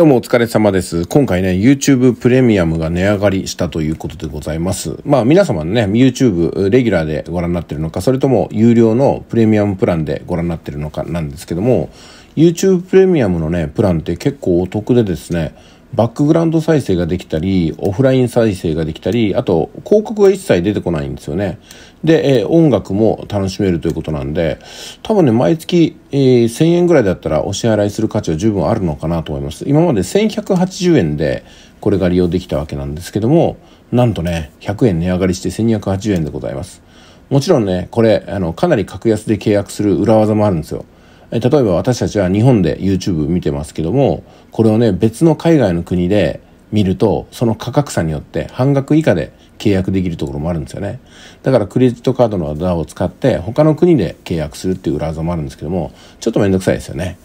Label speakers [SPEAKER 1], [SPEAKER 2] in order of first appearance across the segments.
[SPEAKER 1] どうもお疲れ様です。今回ね、YouTube プレミアムが値上がりしたということでございます。まあ皆様ね、YouTube レギュラーでご覧になってるのか、それとも有料のプレミアムプランでご覧になってるのかなんですけども、YouTube プレミアムのね、プランって結構お得でですね、バックグラウンド再生ができたり、オフライン再生ができたり、あと広告が一切出てこないんですよね。で、えー、音楽も楽しめるということなんで、多分ね、毎月、えー、1000円ぐらいだったらお支払いする価値は十分あるのかなと思います。今まで1180円でこれが利用できたわけなんですけども、なんとね、100円値上がりして1280円でございます。もちろんね、これ、あの、かなり格安で契約する裏技もあるんですよ。例えば私たちは日本で YouTube 見てますけども、これをね、別の海外の国で見ると、その価格差によって半額以下で契約できるところもあるんですよね。だからクレジットカードの技を使って他の国で契約するっていう裏技もあるんですけども、ちょっとめんどくさいですよね。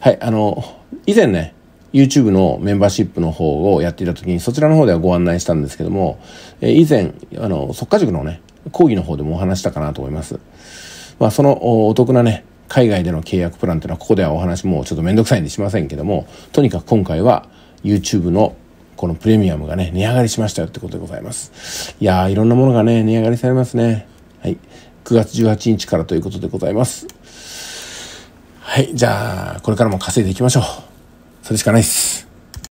[SPEAKER 1] はい、あの、以前ね、YouTube のメンバーシップの方をやっていた時に、そちらの方ではご案内したんですけども、え以前、あの、即家塾のね、講義の方でもお話したかなと思います。まあ、そのお得なね、海外での契約プランっていうのはここではお話もちょっと面倒くさいんでしませんけどもとにかく今回は YouTube のこのプレミアムがね値上がりしましたよってことでございますいやーいろんなものがね値上がりされますねはい9月18日からということでございますはいじゃあこれからも稼いでいきましょうそれしかないです